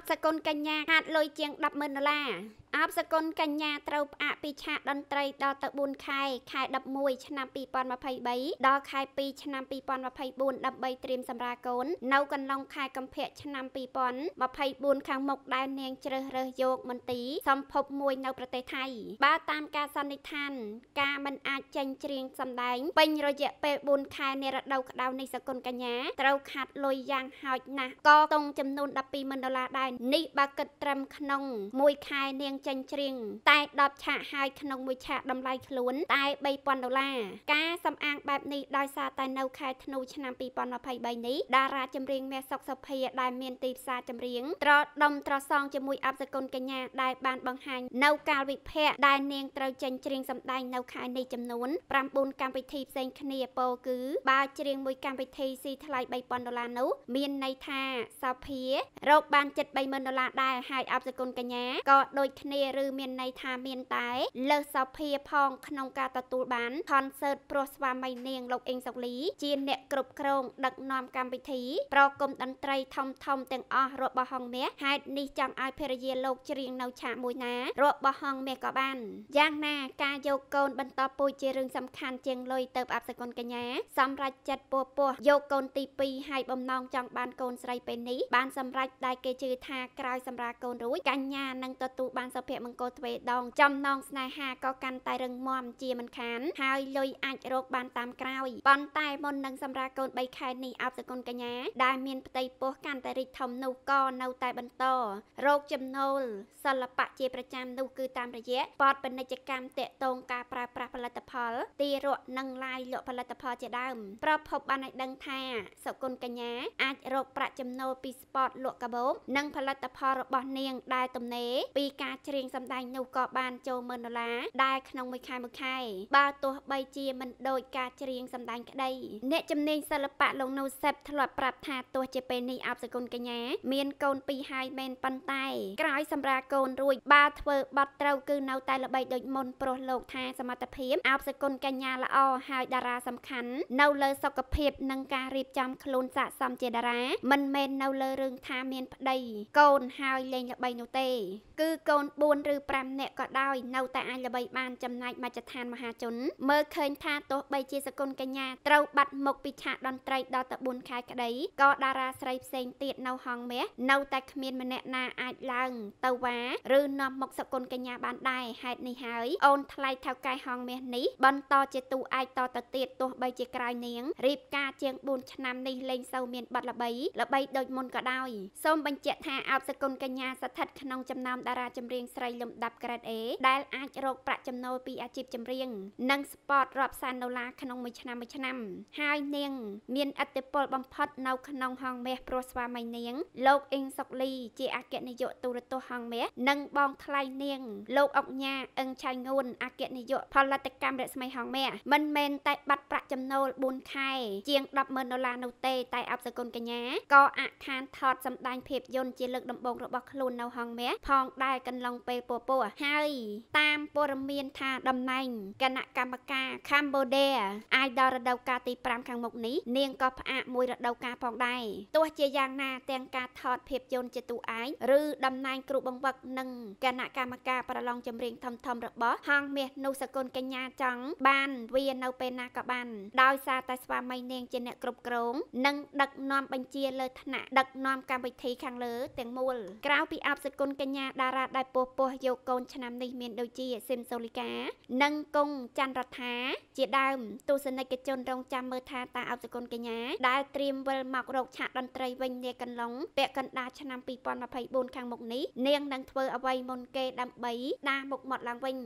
ប់សកុនកញ្ញាខាតលុយជាង100,000ដុល្លារអបសកុនកញ្ញាត្រូវផ្អាកពីឆាកតន្ត្រីដល់ទៅ4ខែ ខែ11ឆ្នាំ2023ដល់ខែ2ឆ្នាំ2024ដើម្បីត្រៀមសម្រាលកូន នៅកន្លងខែកុម្ភៈឆ្នាំ2024ខាងមុខដែលនាងជ្រើសរើសយកមន្ទីរសំភពមួយនៅប្រទេសថៃ បើតាមការសន្និដ្ឋាន ការមិនអាចចេញច្រៀងសម្ដែង ពេញរយៈពេល4ខែនៃរដូវក្តៅនេះសកុនកញ្ញាត្រូវខាត់លុយយ៉ាងហោចណាស់ក៏ຕົងចំនួន12ម៉ឺនដុល្លារដែរនេះបើគិតត្រឹមក្នុង1ខែនាងចេញជ្រៀងតែ10ឆាកហើយក្នុងមួយឆាកតម្លៃខ្លួនតែ3000ដុល្លារការសំអាងបែបនេះដោយសារតែនៅខែធ្នូឆ្នាំ2023នេះតារាចម្រៀងមាសសុកសុភាដែលមានទីផ្សារចម្រៀងត្រដុំត្រសងជាមួយអប្សរគុណកញ្ញាដែលបានបង្ហាញនៅកាលវិភាគដែលនាងត្រូវចេញច្រៀងសម្ដែងនៅខែនេះចំនួន9កម្មវិធីផ្សេងគ្នាពោគឺបើច្រៀងមួយកម្មវិធីស៊ីថ្លៃ3000ដុល្លារនោះមានន័យថាសុភារកបាន730,000ដុល្លារដែរហើយអប្សរគុណកញ្ញាក៏ដូចគ្នាគ្នាឬមានន័យថាមានតែលើសសោភាផងក្នុងការទទួលបានខនសឺតព្រោះស្វាមីនាងលោកអេងសុកលី ជាអ្នកគ្រប់គ្រងដឹកនាំកម្មវិធី ប្រគំតន្ត្រីធំធំទាំងអស់របស់ហងមាសហេតុនេះចង់ឲ្យភរិយាលោកច្រៀងនៅឆាកមួយណារបស់ហងមាសក៏បានយ៉ាងណាការយកកូនបន្តពូជជារឿងសំខាន់ជាងលុយទៅអាប់សកុនកញ្ញាសម្រាប់ចិត្តពពោះយកកូនទី2ឲ្យបំណងចង់បានកូនស្រីពេលនេះបានសម្រេចដែលគេជឿថាក្រោយសម្រាប់កូនរួចកញ្ញានឹងទទួលបានសុភមង្គលទ្វេដងចំណងស្នេហាក៏កាន់តែរឹងមាំជាមិនខាន ហើយលុយអាចរកបានតាមក្រោយប៉ុន្តែមុននឹងសម្រាប់កូន3ខែនេះអបសគុណកញ្ញាដែលមានផ្ទៃពោះកាន់តែរីកធំនោះក៏នៅតែបន្តរោគចំណូលសិល្បៈជាប្រចាំនោះគឺតាមរយៈបតពាណិជ្ជកម្មតេតងការប្រើប្រាស់ផលិតផលទីរក់និងឡាយលក់ផលិតផលជាដើមប្រភពបានឲ្យដឹងថាសុគន្ធកញ្ញាអាចរកប្រាក់ចំណូលពី spot លក់កាបូបនិងផលិតផលរបស់នាងដែលទំនេរពីការច្រៀងសម្ដែងនោះក៏បានចូល1,000ដុល្លារដែរក្នុងមួយខែមួយខែបើទោះបីជាមិនដូចការច្រៀងសម្ដែងក្តីអ្នកជំនាញសិល្បៈលោកនូសេបធ្លាប់ប្រាប់ថាទោះជាពេលនេះអបសគុណកញ្ញាមានកូនពីរហើយមែនប៉ុន្តែក្រោយសម្រាប់កូនរួចបើធ្វើបាត់ត្រូវគឺនៅតែល្បីដូចមុនព្រោះលោកថាសមត្ថភាព អបសគុណកញ្ញាល្អហើយតារាសំខាន់ នៅលើសុខភាពនិងការរៀបចំខ្លួនស័ក្តិសមជាតារាមិនមែននៅលើរឿងថាមានប្តី កូនហើយលេងល្បីនោះទេគឺកូន4ឬ5នាក់ក៏ដោយនៅតែអាចល្បីបានចំណែកមជ្ឈដ្ឋានមហាជនមើលឃើញ ថាទោះបីជាសកុនកញ្ញាត្រូវបាត់មុខពីឆាកតន្ត្រីដល់ទៅ4ខែក្តីក៏តារាស្រីផ្សេងទៀតនៅហងមាសនៅតែគ្មានម្នាក់ណាអាចឡើងទៅវ៉ាឬនាំមុខសកុនកញ្ញាបានដែរហេតុនេះហើយអូនថ្លៃថៅកែហងមាសនេះបន្ត ជាទូឯកតទៅទៀតទោះបីជាក្រោយនាងរៀបការជាង4ឆ្នាំនេះលែងសូវមានបាត់ល្បីល្បីដូចមុនក៏ដោយសូមបញ្ជាក់ថាអោបសកុនកញ្ញាស្ថិតក្នុងចំណោមតារាចម្រៀងស្រីលំដាប់ក្រេត A ដែលអាចរកប្រាក់ចំណូលពីអាជីពចម្រៀងនិងស្ពតរាប់សែនដុល្លារក្នុងមួយឆ្នាំមួយឆ្នាំហើយនាងមានឥទ្ធិពលបំផុតនៅក្នុងហងមាសព្រោះស្វាមីនាងលោកអ៊ីងសុកលី ជាអគ្គនាយកទូរទស្សន៍ហងមាសនិងបងថ្លៃនាងលោកអុកញ៉ាអឹងឆៃងួនអគ្គនាយកផលិតកម្មរស្មីហងមាសមិនមែនតែបាត់ប្រាក់ចំណូល4ខែជាង100000ដុល្លារនោះទេ តែអបសគុណកញ្ញាក៏អខានថតសម្ដែងភាពយន្តជាលើកដំបូងរបស់ខ្លួននៅហងមាសផងដែរកន្លងពេលពពោះហើយតាមព័ត៌មានថាតំណែងគណៈកម្មការ Cambodia អាចដល់រដូវកាលទី5ខាងមុខនេះនាងក៏ផ្អាកមួយរដូវកាលផងដែរទោះជាយ៉ាងណា ទាំងការថតភាពយន្តជាតួឯងឬតំណែងគ្រូបង្វឹកនិងគណៈកម្មការប្រឡងចម្រៀងធំធំរបស់ហងមាសនុសកុលកញ្ញាចង់បានវានៅពេលណាក៏បាន ដោយសារតែស្វាមីនាងជាអ្នកគ្រប់គ្រងនិងដឹកនាំបញ្ជាលើឋានៈដឹកនាំកម្មវិធីខាងលើទាំងមូលក្រៅពីអបសកុលកញ្ញាតារាដែលពោះពោះយកកូនឆ្នាំនេះមានដូចជាស៊ីមសូលីកានិងកុងច័ន្ទរដ្ឋាជាដើម ទស្សនិកជនរងចាំមើលថាតាអបសគុណកញ្ញាដែលត្រៀមវិលមករកឆាកតន្ត្រីវិញនាកន្លងពាក់កណ្ដាលឆ្នាំ2024ខាងមុខនេះនាងនឹងធ្វើអ្វីមុនគេដើម្បីដាស់មុខមាត់ឡើងវិញ